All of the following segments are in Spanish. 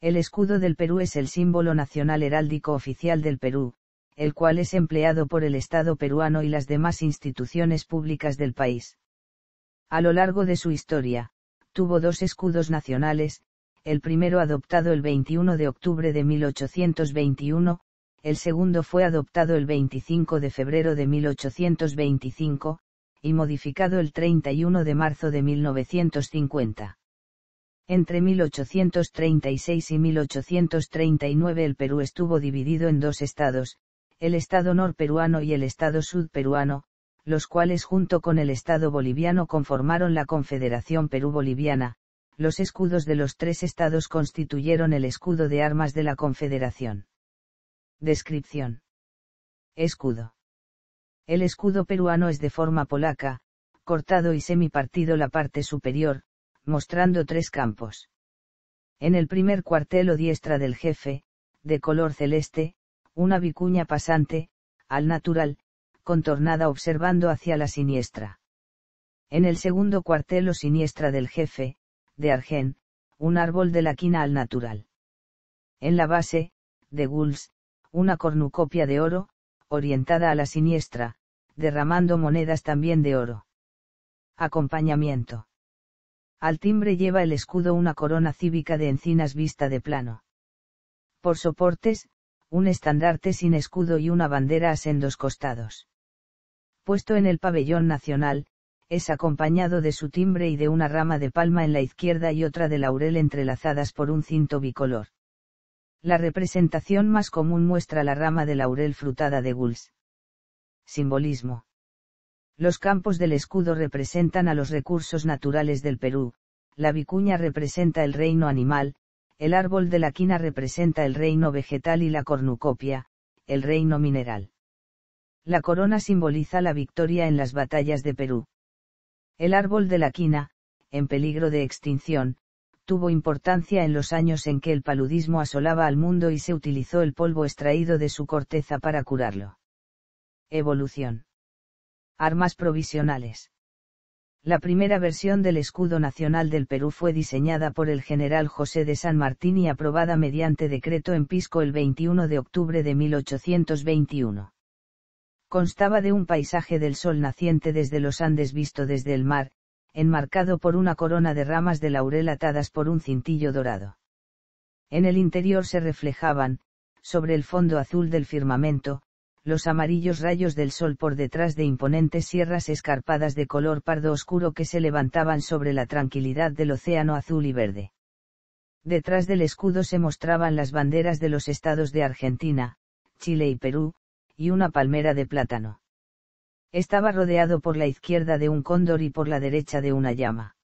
El escudo del Perú es el símbolo nacional heráldico oficial del Perú, el cual es empleado por el Estado peruano y las demás instituciones públicas del país. A lo largo de su historia, tuvo dos escudos nacionales, el primero adoptado el 21 de octubre de 1821, el segundo fue adoptado el 25 de febrero de 1825, y modificado el 31 de marzo de 1950. Entre 1836 y 1839 el Perú estuvo dividido en dos estados, el estado norperuano y el estado sudperuano, los cuales junto con el estado boliviano conformaron la Confederación Perú-Boliviana, los escudos de los tres estados constituyeron el escudo de armas de la Confederación. Descripción. Escudo. El escudo peruano es de forma polaca, cortado y semipartido la parte superior, mostrando tres campos. En el primer cuartel o diestra del jefe, de color celeste, una vicuña pasante, al natural, contornada observando hacia la siniestra. En el segundo cuartel o siniestra del jefe, de argén, un árbol de la quina al natural. En la base, de gules, una cornucopia de oro, orientada a la siniestra, derramando monedas también de oro. Acompañamiento. Al timbre lleva el escudo una corona cívica de encinas vista de plano. Por soportes, un estandarte sin escudo y una bandera a sendos costados. Puesto en el pabellón nacional, es acompañado de su timbre y de una rama de palma en la izquierda y otra de laurel entrelazadas por un cinto bicolor. La representación más común muestra la rama de laurel frutada de gules. Simbolismo. Los campos del escudo representan a los recursos naturales del Perú, la vicuña representa el reino animal, el árbol de la quina representa el reino vegetal y la cornucopia, el reino mineral. La corona simboliza la victoria en las batallas de Perú. El árbol de la quina, en peligro de extinción, tuvo importancia en los años en que el paludismo asolaba al mundo y se utilizó el polvo extraído de su corteza para curarlo. Evolución Armas provisionales. La primera versión del escudo nacional del Perú fue diseñada por el general José de San Martín y aprobada mediante decreto en Pisco el 21 de octubre de 1821. Constaba de un paisaje del sol naciente desde los Andes visto desde el mar, enmarcado por una corona de ramas de laurel atadas por un cintillo dorado. En el interior se reflejaban, sobre el fondo azul del firmamento, los amarillos rayos del sol por detrás de imponentes sierras escarpadas de color pardo oscuro que se levantaban sobre la tranquilidad del océano azul y verde. Detrás del escudo se mostraban las banderas de los estados de Argentina, Chile y Perú, y una palmera de plátano. Estaba rodeado por la izquierda de un cóndor y por la derecha de una llama.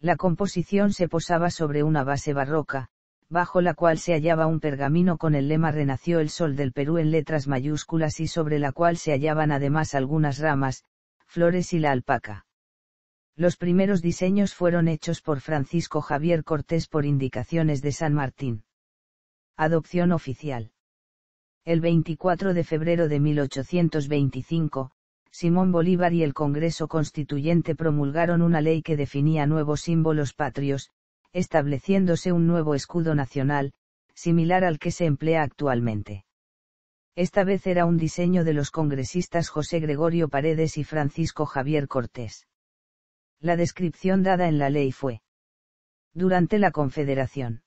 La composición se posaba sobre una base barroca, bajo la cual se hallaba un pergamino con el lema Renació el Sol del Perú en letras mayúsculas y sobre la cual se hallaban además algunas ramas, flores y la alpaca. Los primeros diseños fueron hechos por Francisco Javier Cortés por indicaciones de San Martín. Adopción oficial. El 24 de febrero de 1825, Simón Bolívar y el Congreso Constituyente promulgaron una ley que definía nuevos símbolos patrios, estableciéndose un nuevo escudo nacional, similar al que se emplea actualmente. Esta vez era un diseño de los congresistas José Gregorio Paredes y Francisco Javier Cortés. La descripción dada en la ley fue. Durante la Confederación.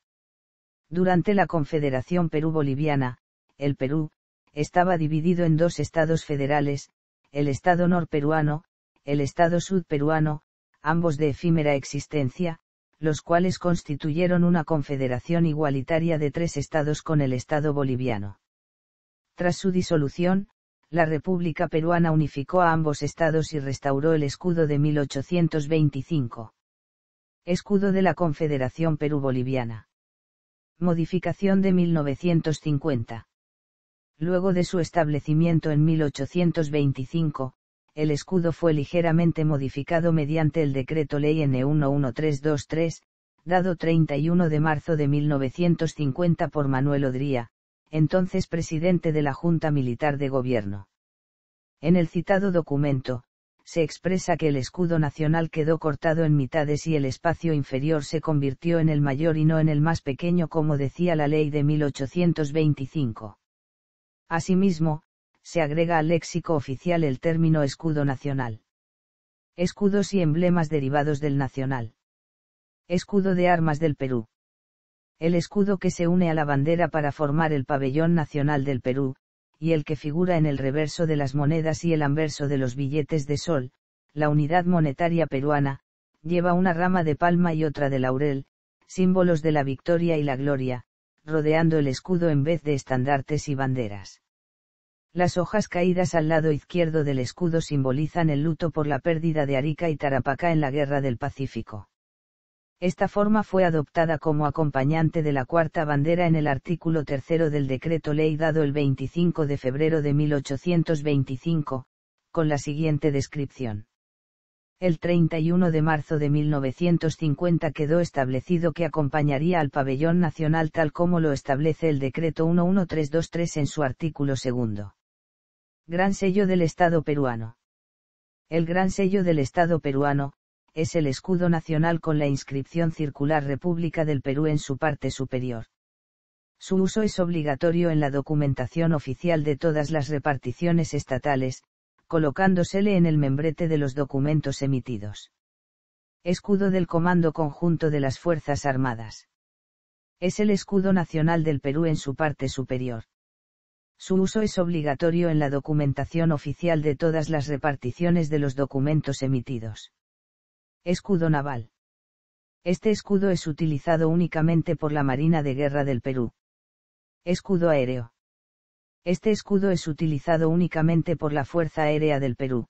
Durante la Confederación Perú-Boliviana, el Perú, estaba dividido en dos estados federales, el estado norperuano, el estado sudperuano, ambos de efímera existencia, los cuales constituyeron una confederación igualitaria de tres estados con el Estado boliviano. Tras su disolución, la República Peruana unificó a ambos estados y restauró el escudo de 1825. Escudo de la Confederación Perú-Boliviana. Modificación de 1950. Luego de su establecimiento en 1825, el escudo fue ligeramente modificado mediante el decreto ley N11323, dado 31 de marzo de 1950 por Manuel Odría, entonces presidente de la Junta Militar de Gobierno. En el citado documento, se expresa que el escudo nacional quedó cortado en mitades y el espacio inferior se convirtió en el mayor y no en el más pequeño como decía la ley de 1825. Asimismo, se agrega al léxico oficial el término escudo nacional. Escudos y emblemas derivados del nacional. Escudo de armas del Perú. El escudo que se une a la bandera para formar el pabellón nacional del Perú, y el que figura en el reverso de las monedas y el anverso de los billetes de sol, la unidad monetaria peruana, lleva una rama de palma y otra de laurel, símbolos de la victoria y la gloria, rodeando el escudo en vez de estandartes y banderas. Las hojas caídas al lado izquierdo del escudo simbolizan el luto por la pérdida de Arica y Tarapacá en la Guerra del Pacífico. Esta forma fue adoptada como acompañante de la cuarta bandera en el artículo tercero del decreto ley dado el 25 de febrero de 1825, con la siguiente descripción. El 31 de marzo de 1950 quedó establecido que acompañaría al pabellón nacional tal como lo establece el decreto 11323 en su artículo segundo. Gran Sello del Estado peruano. El Gran Sello del Estado peruano, es el escudo nacional con la inscripción circular República del Perú en su parte superior. Su uso es obligatorio en la documentación oficial de todas las reparticiones estatales, colocándosele en el membrete de los documentos emitidos. Escudo del Comando Conjunto de las Fuerzas Armadas. Es el escudo nacional del Perú en su parte superior. Su uso es obligatorio en la documentación oficial de todas las reparticiones de los documentos emitidos. Escudo naval. Este escudo es utilizado únicamente por la Marina de Guerra del Perú. Escudo aéreo. Este escudo es utilizado únicamente por la Fuerza Aérea del Perú.